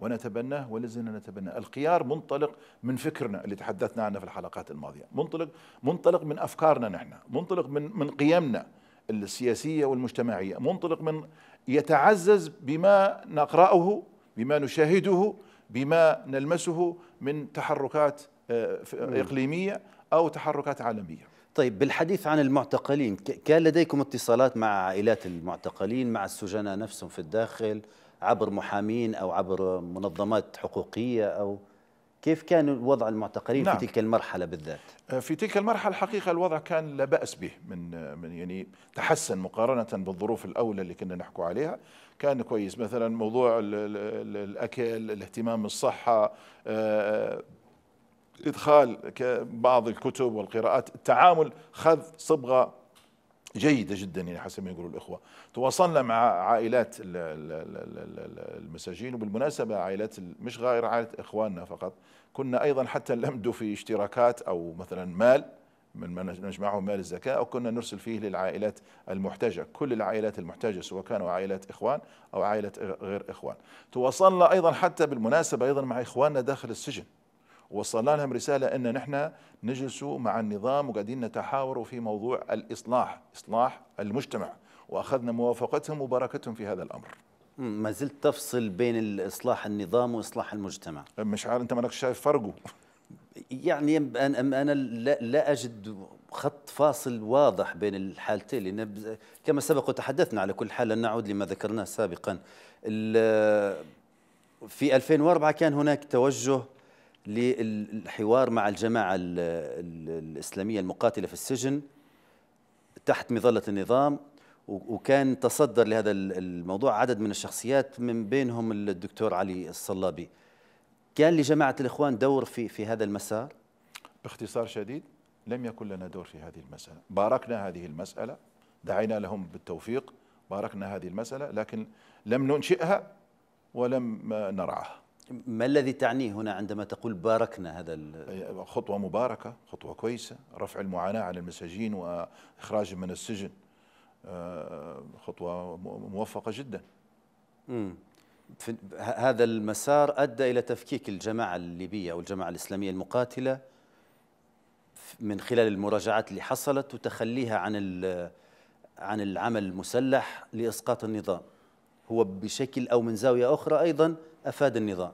Speaker 2: ونتبناه ولزنا نتبناه الخيار منطلق من فكرنا اللي تحدثنا عنه في الحلقات الماضية منطلق منطلق من أفكارنا نحن منطلق من من قيمنا السياسية والمجتمعية منطلق من يتعزز بما نقرأه بما نشاهده بما نلمسه من تحركات آه،
Speaker 1: إقليمية أو تحركات عالمية طيب بالحديث عن المعتقلين كان لديكم اتصالات مع عائلات المعتقلين مع السجناء نفسهم في الداخل عبر محامين أو عبر منظمات حقوقية أو كيف كان وضع المعتقلين نعم. في تلك المرحلة بالذات؟
Speaker 2: آه، في تلك المرحلة الحقيقة الوضع كان لا بأس به من من يعني تحسن مقارنة بالظروف الأولى اللي كنا نحكوا عليها كان كويس مثلا موضوع الـ الـ الأكل الاهتمام بالصحة آه، آه، إدخال بعض الكتب والقراءات التعامل خذ صبغة جيدة جدا يعني حسب ما يقولوا الإخوة تواصلنا مع عائلات المساجين وبالمناسبة عائلات مش غير عائلة إخواننا فقط كنا أيضا حتى نلمدوا في اشتراكات أو مثلا مال من نجمعه مال الزكاة أو كنا نرسل فيه للعائلات المحتاجة كل العائلات المحتاجة سواء كانوا عائلات إخوان أو عائلات غير إخوان تواصلنا أيضا حتى بالمناسبة أيضا مع إخواننا داخل السجن وصلنا لهم رسالة أن نحن نجلس مع النظام وقاعدين نتحاور في موضوع الإصلاح إصلاح المجتمع وأخذنا موافقتهم وبركتهم في هذا الأمر ما زلت تفصل
Speaker 1: بين الإصلاح النظام وإصلاح المجتمع مش عارف أنت مالك شايف فرقه يعني أنا لا, لا أجد خط فاصل واضح بين الحالتين لأن كما سبق وتحدثنا على كل حال نعود لما ذكرناه سابقا في 2004 كان هناك توجه للحوار مع الجماعة الإسلامية المقاتلة في السجن تحت مظلة النظام وكان تصدر لهذا الموضوع عدد من الشخصيات من بينهم الدكتور علي الصلابي كان لجماعة الإخوان دور في, في هذا المسار؟
Speaker 2: باختصار شديد لم يكن لنا دور في هذه المسألة باركنا هذه المسألة دعينا لهم بالتوفيق باركنا هذه المسألة لكن لم ننشئها ولم نرعاها ما الذي تعنيه هنا عندما تقول باركنا هذا خطوة مباركة خطوة كويسة رفع المعاناة عن المساجين وإخراجهم من السجن
Speaker 1: آه، خطوة موفقة جدا مم. هذا المسار أدى إلى تفكيك الجماعة الليبية أو الجماعة الإسلامية المقاتلة من خلال المراجعات اللي حصلت وتخليها عن عن العمل المسلح لإسقاط النظام هو بشكل أو من زاوية أخرى أيضا أفاد النظام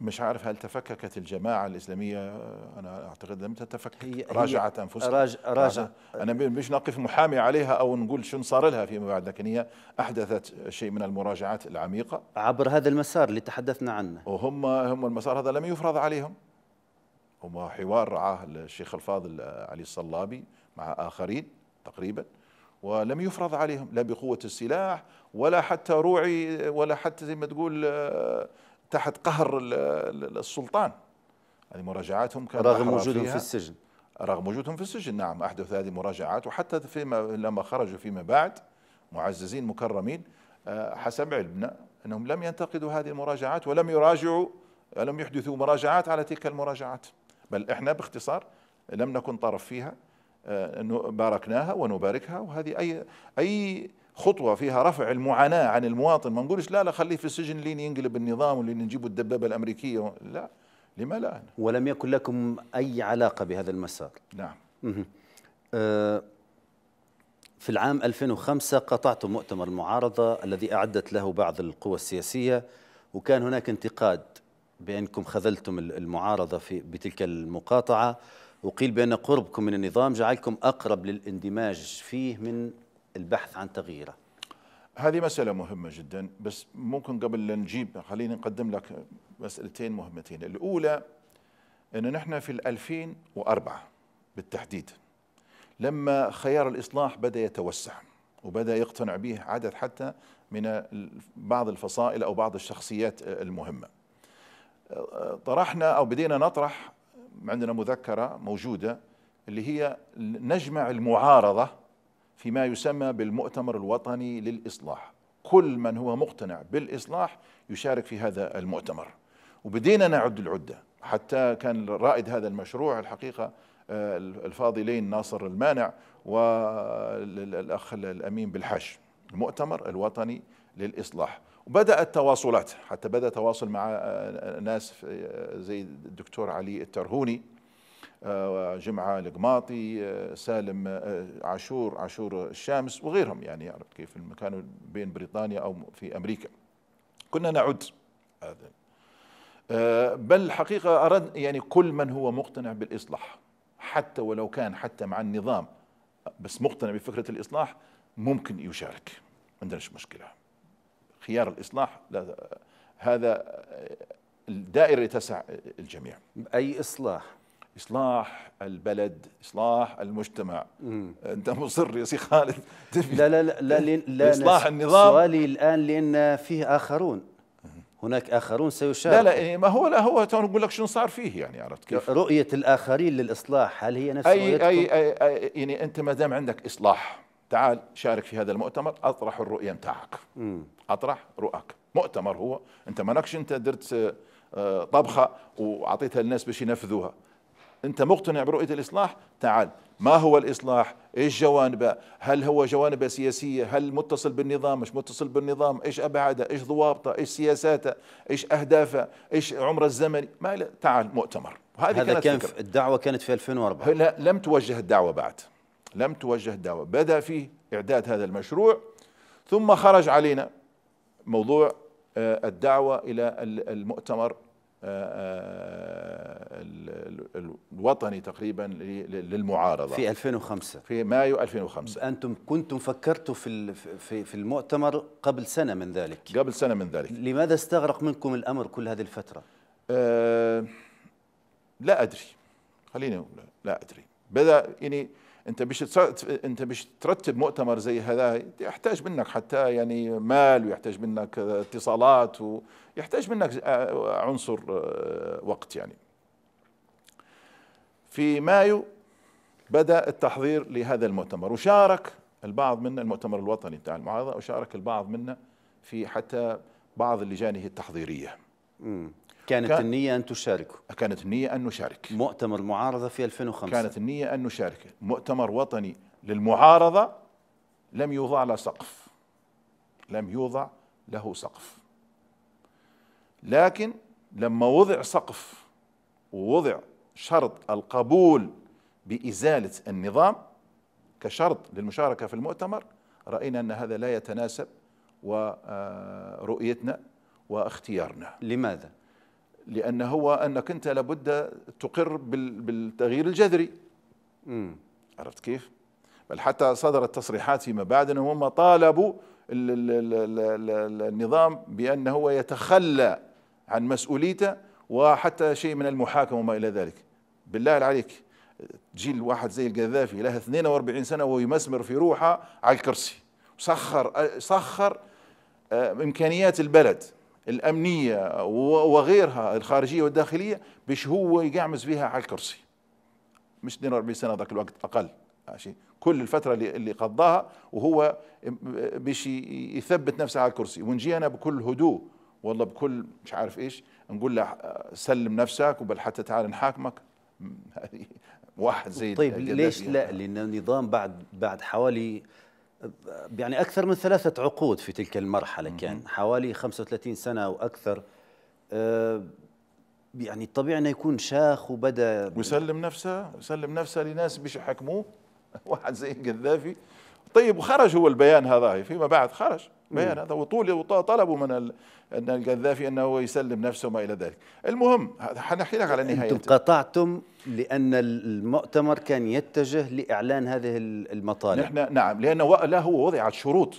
Speaker 1: مش عارف هل تفككت الجماعة الإسلامية
Speaker 2: أنا أعتقد لم تتفكك هي راجعت هي أنفسها راجع راجع
Speaker 1: أنا مش نقف محامي
Speaker 2: عليها أو نقول شو صار لها فيما بعد لكن هي أحدثت شيء من المراجعات العميقة عبر هذا المسار اللي تحدثنا عنه وهم هم المسار هذا لم يفرض عليهم هم حوار رعاه الشيخ الفاضل علي الصلابي مع آخرين تقريبا ولم يفرض عليهم لا بقوة السلاح ولا حتى روعي ولا حتى زي ما تقول آه، تحت قهر السلطان هذه مراجعاتهم كانت رغم وجودهم في السجن رغم وجودهم في السجن نعم أحدث هذه مراجعات وحتى فيما لما خرجوا فيما بعد معززين مكرمين آه، حسب علمنا أنهم لم ينتقدوا هذه المراجعات ولم يراجعوا لم يحدثوا مراجعات على تلك المراجعات بل إحنا باختصار لم نكن طرف فيها آه، باركناها ونباركها وهذه أي أي خطوة فيها رفع المعاناة عن المواطن ما نقولش لا لا خليه في السجن لين ينقلب النظام ولين نجيبوا الدبابة الأمريكية لا لما لا
Speaker 1: ولم يكن لكم أي علاقة بهذا المسار نعم أه في العام 2005 قطعتم مؤتمر المعارضة الذي أعدت له بعض القوى السياسية وكان هناك انتقاد بأنكم خذلتم المعارضة في بتلك المقاطعة وقيل بأن قربكم من النظام جعلكم أقرب للاندماج فيه من البحث عن تغييره
Speaker 2: هذه مسألة مهمة جدا بس ممكن قبل لا نجيب خليني نقدم لك مسألتين مهمتين الأولى أن نحن في 2004 بالتحديد لما خيار الإصلاح بدأ يتوسع وبدأ يقتنع به عدد حتى من بعض الفصائل أو بعض الشخصيات المهمة طرحنا أو بدينا نطرح عندنا مذكره موجوده اللي هي نجمع المعارضه فيما يسمى بالمؤتمر الوطني للاصلاح كل من هو مقتنع بالاصلاح يشارك في هذا المؤتمر وبدينا نعد العده حتى كان رائد هذا المشروع الحقيقه آه، الفاضلين ناصر المانع والاخ الامين بالحش المؤتمر الوطني للاصلاح وبدأت تواصلات حتى بدأ تواصل مع آه، آه، ناس آه، زي الدكتور علي الترهوني جمعة القماطي سالم عاشور عاشور الشامس وغيرهم يعني عرفت كيف كانوا بين بريطانيا أو في أمريكا كنا نعد هذا بل الحقيقة أرد يعني كل من هو مقتنع بالإصلاح حتى ولو كان حتى مع النظام بس مقتنع بفكرة الإصلاح ممكن يشارك ما عندناش مشكلة خيار الإصلاح هذا الدائرة تسع الجميع أي إصلاح؟ إصلاح البلد إصلاح المجتمع مم. أنت مصر يا سي
Speaker 1: خالد لا لا لا, لا, لا إصلاح النظام سؤالي الآن لأن فيه آخرون هناك آخرون سيشارك لا لا
Speaker 2: إيه، ما هو لا هو
Speaker 1: تو نقول لك شنو صار فيه يعني عرفت كيف رؤية الآخرين للإصلاح هل هي نفس أي, أي, أي, أي يعني أنت ما دام عندك إصلاح
Speaker 2: تعال شارك في هذا المؤتمر اطرح الرؤيه نتاعك اطرح رؤاك مؤتمر هو انت مالكش انت درت آه، طبخه واعطيتها للناس باش ينفذوها انت مقتنع برؤيه الاصلاح تعال ما هو الاصلاح ايش جوانبه هل هو جوانبه سياسيه هل متصل بالنظام مش متصل بالنظام ايش ابعاده ايش ضوابطه ايش سياساته ايش اهدافه ايش عمره الزمني ما تعال مؤتمر هذا كان الدعوه كانت في 2004 لا لم توجه الدعوه بعد لم توجه دعوة بدأ فيه إعداد هذا المشروع ثم خرج علينا موضوع آه، الدعوة إلى المؤتمر آه،
Speaker 1: آه، الوطني تقريبا للمعارضه في 2005 في مايو 2005 انتم كنتم فكرتوا في في المؤتمر قبل سنه من ذلك قبل سنه من ذلك لماذا استغرق منكم الامر كل هذه الفتره؟
Speaker 2: أه لا ادري خليني لا ادري بدا يعني انت مش انت مش ترتب مؤتمر زي هذا يحتاج منك حتى يعني مال ويحتاج منك اتصالات ويحتاج منك عنصر آه، وقت يعني في مايو بدا التحضير لهذا المؤتمر وشارك البعض منا المؤتمر الوطني بتاع المعارضه وشارك البعض منا في حتى بعض لجانه التحضيريه امم كانت كان النية أن تشاركوا كانت النية أن نشارك مؤتمر معارضة في 2005 كانت النية أن نشارك مؤتمر وطني للمعارضة لم يوضع له سقف لم يوضع له سقف لكن لما وضع سقف ووضع شرط القبول بإزالة النظام كشرط للمشاركة في المؤتمر رأينا أن هذا لا يتناسب ورؤيتنا آه، واختيارنا لماذا؟ لأن هو أنك أنت لابد تقر بالتغيير الجذري م. عرفت كيف؟ بل حتى صدرت تصريحات فيما بعد أنهم طالبوا النظام بأن هو يتخلى عن مسؤوليته وحتى شيء من المحاكمة وما إلى ذلك بالله عليك جيل واحد زي القذافي له 42 سنة وهو يمسمر في روحه على الكرسي سخر سخر آه، إمكانيات البلد الأمنية وغيرها الخارجية والداخلية باش هو يقعمز بها على الكرسي مش 42 سنة ذاك الوقت أقل عشان كل الفترة اللي, اللي قضاها وهو باش يثبت نفسه على الكرسي ونجي أنا بكل هدوء والله بكل مش عارف إيش نقول له سلم نفسك وبل حتى تعال نحاكمك
Speaker 1: واحد زي طيب ليش لا لأن النظام بعد بعد حوالي يعني أكثر من ثلاثة عقود في تلك المرحلة كان حوالي 35 سنة أو أكثر آه، يعني الطبيعي انه يكون شاخ وبدا ويسلم نفسه يسلم نفسه لناس مش يحكموه واحد زي القذافي
Speaker 2: طيب وخرج هو البيان هذا فيما بعد خرج بيان هذا وطول وطلبوا من ال... ان القذافي انه يسلم نفسه وما الى ذلك. المهم حنحكي لك على النهايه انتم
Speaker 1: قطعتم لان المؤتمر كان يتجه لاعلان هذه المطالب. نحن نعم لانه لا هو وضعت شروط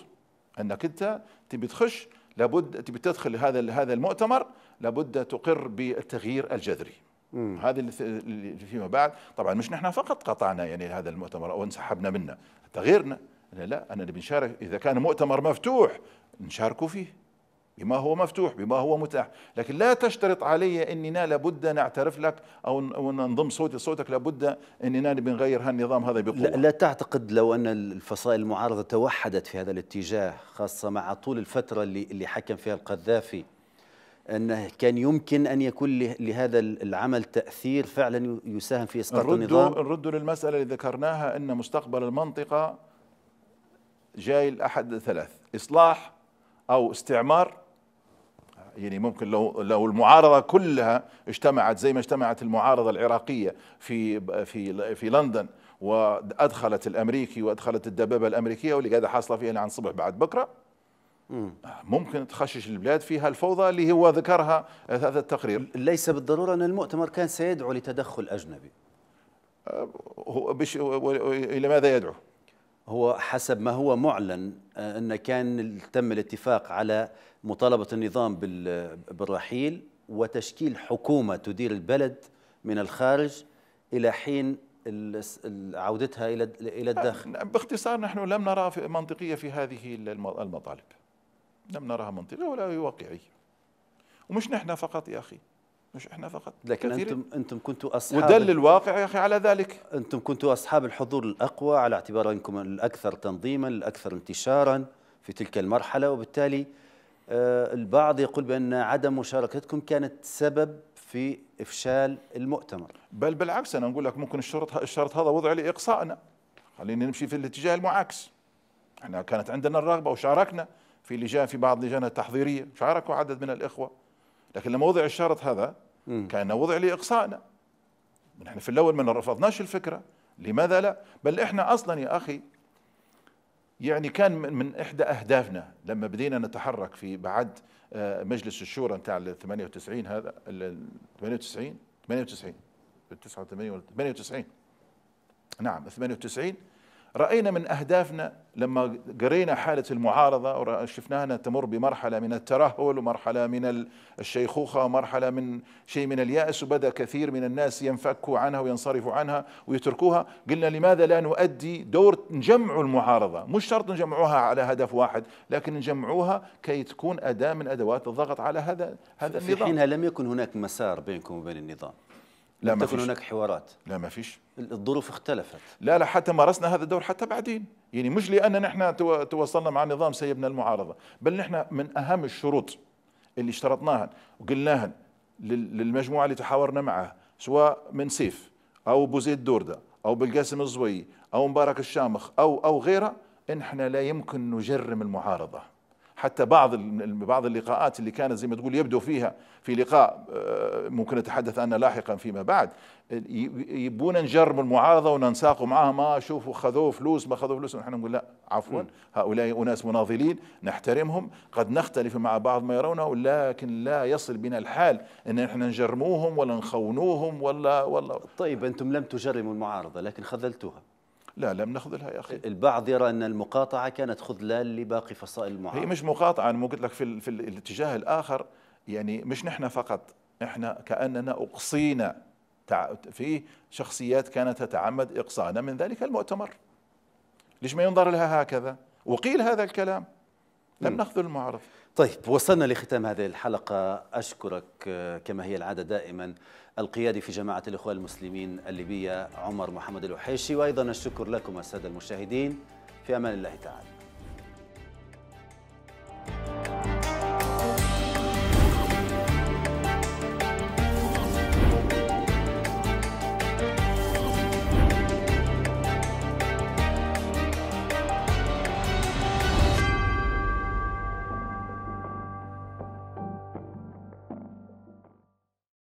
Speaker 1: انك انت تبي تخش لابد تبي تدخل
Speaker 2: هذا هذا المؤتمر لابد تقر بالتغيير الجذري. هذا اللي فيما بعد طبعا مش نحن فقط قطعنا يعني هذا المؤتمر او انسحبنا منه تغييرنا لا, لا أنا اللي بنشارك إذا كان مؤتمر مفتوح نشاركه فيه بما هو مفتوح بما هو متاح لكن لا تشترط علي أننا لابد نعترف لك أو ننضم صوتي صوتك لابد أننا بنغير هالنظام هذا بقوة لا, لا
Speaker 1: تعتقد لو أن الفصائل المعارضة توحدت في هذا الاتجاه خاصة مع طول الفترة اللي, اللي حكم فيها القذافي أنه كان يمكن أن يكون لهذا العمل تأثير فعلا يساهم في إسقاط النظام
Speaker 2: نرد للمسألة اللي ذكرناها أن مستقبل المنطقة جاي لأحد ثلاث إصلاح أو استعمار يعني ممكن لو لو المعارضه كلها اجتمعت زي ما اجتمعت المعارضه العراقيه في في في لندن وادخلت الامريكي وادخلت الدبابه الامريكيه واللي قاعده حاصله فيها عن الصبح بعد بكره ممكن تخشش البلاد فيها الفوضى
Speaker 1: اللي هو ذكرها هذا التقرير ليس بالضروره ان المؤتمر كان سيدعو لتدخل اجنبي أه، هو الى ماذا يدعو؟ هو حسب ما هو معلن آه، أن كان تم الاتفاق على مطالبة النظام بالرحيل وتشكيل حكومة تدير البلد من الخارج إلى حين عودتها إلى إلى آه، الداخل
Speaker 2: نعم، باختصار نحن لم نرى منطقية في هذه المطالب لم نراها منطقية ولا واقعية ومش نحن فقط يا أخي مش احنا فقط لكن كثيرين. انتم
Speaker 1: انتم كنتوا اصحاب ودل الواقع يا اخي على ذلك انتم كنتوا اصحاب الحضور الاقوى على اعتبار انكم الاكثر تنظيما الاكثر انتشارا في تلك المرحله وبالتالي آه، البعض يقول بان عدم مشاركتكم كانت سبب في افشال المؤتمر بل
Speaker 2: بالعكس انا اقول لك ممكن الشرط الشرط هذا وضع لاقصائنا خلينا نمشي في الاتجاه المعاكس احنا كانت عندنا الرغبه وشاركنا في لجان في بعض لجان التحضيريه شاركوا عدد من الاخوه لكن لما وضع الشرط هذا كان وضع لإقصائنا نحن في الأول ما رفضناش الفكرة لماذا لا بل إحنا أصلا يا أخي يعني كان من إحدى أهدافنا لما بدينا نتحرك في بعد آه، مجلس الشورى نتاع ال 98 هذا ال 98 98 89 98 نعم 98 راينا من اهدافنا لما قرينا حاله المعارضه وشفناها انها تمر بمرحله من الترهل ومرحله من الشيخوخه ومرحله من شيء من الياس وبدا كثير من الناس ينفكوا عنها وينصرفوا عنها ويتركوها قلنا لماذا لا نؤدي دور نجمع المعارضه مش شرط نجمعوها على هدف واحد لكن نجمعوها كي تكون اداه من ادوات الضغط على هذا هذا في النظام في حينها
Speaker 1: لم يكن هناك مسار بينكم وبين النظام لا ما تكن هناك حوارات لا ما فيش الظروف اختلفت لا لا حتى مارسنا هذا الدور حتى بعدين يعني مش
Speaker 2: لأننا نحن تواصلنا مع نظام سيبنا المعارضة بل نحن من أهم الشروط اللي اشترطناها وقلناها للمجموعة اللي تحاورنا معها سواء من سيف أو بوزيد دوردة أو بالقاسم الزوي أو مبارك الشامخ أو أو غيره إن احنا لا يمكن نجرم المعارضة حتى بعض بعض اللقاءات اللي كانت زي ما تقول يبدو فيها في لقاء آه، ممكن نتحدث عنه لاحقا فيما بعد يبون نجرب المعارضه وننساقوا معاهم ما آه، شوفوا خذوا فلوس ما خذوا فلوس نحن نقول لا عفوا هؤلاء اناس مناضلين نحترمهم قد نختلف مع بعض ما يرونه لكن لا يصل بنا الحال ان احنا نجرموهم ولا نخونوهم ولا ولا
Speaker 1: طيب انتم لم تجرموا المعارضه لكن خذلتوها لا لم نخذلها يا اخي البعض يرى ان المقاطعه كانت خذلان لباقي فصائل المعارضه هي مش مقاطعه انا مو قلت لك في, في الاتجاه الاخر
Speaker 2: يعني مش نحن فقط احنا كاننا اقصينا في شخصيات كانت تتعمد اقصانا من ذلك المؤتمر ليش ما ينظر لها
Speaker 1: هكذا وقيل هذا الكلام لم نخذل المعارضه طيب وصلنا لختام هذه الحلقة أشكرك آه، كما هي العادة دائما القيادي في جماعة الإخوان المسلمين الليبية عمر محمد الوحيشي وأيضا الشكر لكم السادة المشاهدين في أمان الله تعالى